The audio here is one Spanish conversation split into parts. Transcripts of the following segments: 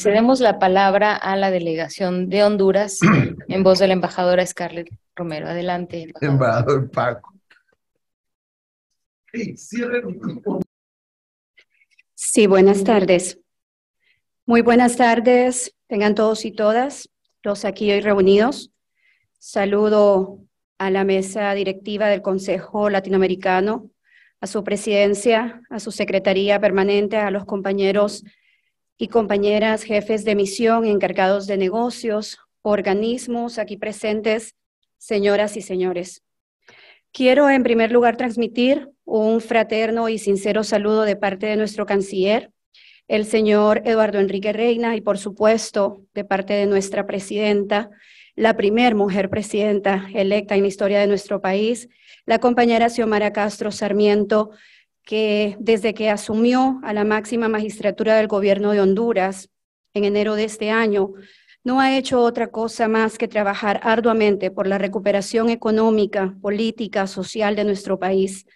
Cedemos la palabra a la delegación de Honduras en voz de la embajadora Scarlett Romero. Adelante. Embajador, Paco. sí, buenas tardes. Muy buenas tardes. Tengan todos y todas los aquí hoy reunidos. Saludo a la mesa directiva del Consejo Latinoamericano, a su presidencia, a su secretaría permanente, a los compañeros y compañeras, jefes de misión, encargados de negocios, organismos aquí presentes, señoras y señores. Quiero en primer lugar transmitir un fraterno y sincero saludo de parte de nuestro canciller, el señor Eduardo Enrique Reina, y por supuesto de parte de nuestra presidenta, la primer mujer presidenta electa en la historia de nuestro país, la compañera Xiomara Castro Sarmiento, que desde que asumió a la máxima magistratura del gobierno de Honduras en enero de este año, no ha hecho otra cosa más que trabajar arduamente por la recuperación económica, política, social de nuestro país,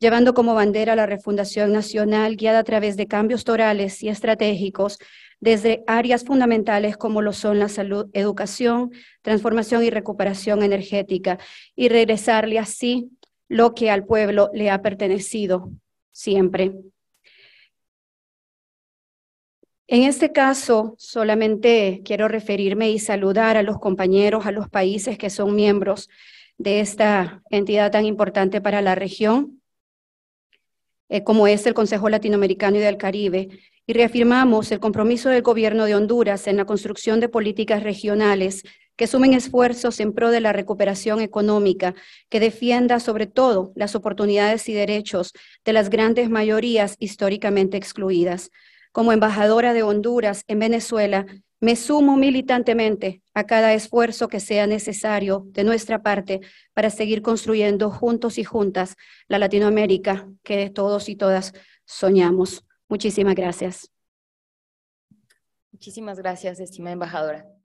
llevando como bandera la refundación nacional guiada a través de cambios torales y estratégicos desde áreas fundamentales como lo son la salud, educación, transformación y recuperación energética, y regresarle así lo que al pueblo le ha pertenecido, siempre. En este caso, solamente quiero referirme y saludar a los compañeros, a los países que son miembros de esta entidad tan importante para la región, eh, como es el Consejo Latinoamericano y del Caribe, y reafirmamos el compromiso del Gobierno de Honduras en la construcción de políticas regionales que sumen esfuerzos en pro de la recuperación económica, que defienda sobre todo las oportunidades y derechos de las grandes mayorías históricamente excluidas. Como embajadora de Honduras en Venezuela, me sumo militantemente a cada esfuerzo que sea necesario de nuestra parte para seguir construyendo juntos y juntas la Latinoamérica que todos y todas soñamos. Muchísimas gracias. Muchísimas gracias, estimada embajadora.